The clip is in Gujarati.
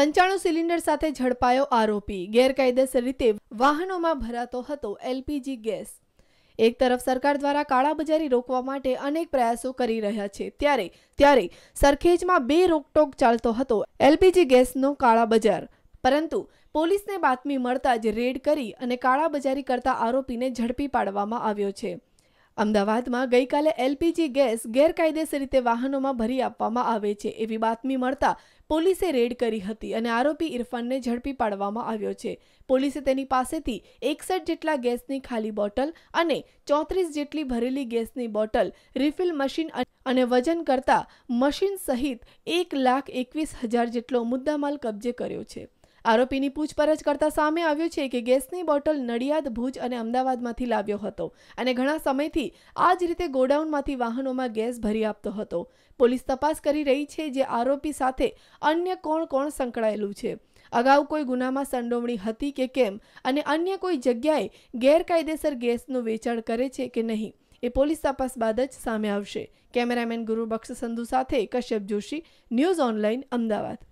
પંચાણું સિલિન્ડર સાથે ઝડપાયો આરોપી ગેરકાયદેસર રીતે વાહનોમાં ભરાતો હતો એલપીજી ગેસ એક તરફ સરકાર દ્વારા કાળાબજારી રોકવા માટે અનેક પ્રયાસો કરી રહ્યા છે ત્યારે ત્યારે સરખેજમાં બે રોકટોક ચાલતો હતો એલપીજી ગેસનો કાળાબજાર પરંતુ પોલીસને બાતમી મળતા જ રેડ કરી અને કાળાબજારી કરતા આરોપીને ઝડપી પાડવામાં આવ્યો છે અમદાવાદમાં ગઈકાલે એલપીજી ગેસ ગેરકાયદેસર રીતે વાહનોમાં ભરી આપવામાં આવે છે એવી બાતમી મળતા પોલીસે રેડ કરી હતી અને આરોપી ઇરફાનને ઝડપી પાડવામાં આવ્યો છે પોલીસે તેની પાસેથી એકસઠ જેટલા ગેસની ખાલી બોટલ અને ચોત્રીસ જેટલી ભરેલી ગેસની બોટલ રિફિલ મશીન અને વજન કરતા મશીન સહિત એક લાખ એકવીસ હજાર જેટલો મુદ્દામાલ કબજે કર્યો છે આરોપીની પૂછપરછ કરતા સામે આવ્યું છે કે ગેસની બોટલ નડિયાદ ભુજ અને અમદાવાદમાંથી લાવ્યો હતો અને ઘણા સમયથી આ જ રીતે ગોડાઉનમાંથી વાહનોમાં ગેસ ભરી આપતો હતો પોલીસ તપાસ કરી રહી છે જે આરોપી સાથે અન્ય કોણ કોણ સંકળાયેલું છે અગાઉ કોઈ ગુનામાં સંડોવણી હતી કે કેમ અને અન્ય કોઈ જગ્યાએ ગેરકાયદેસર ગેસનું વેચાણ કરે છે કે નહીં એ પોલીસ તપાસ બાદ જ સામે આવશે કેમેરામેન ગુરુબક્ષ સંધુ સાથે કશ્યપ જોશી ન્યૂઝ ઓનલાઈન અમદાવાદ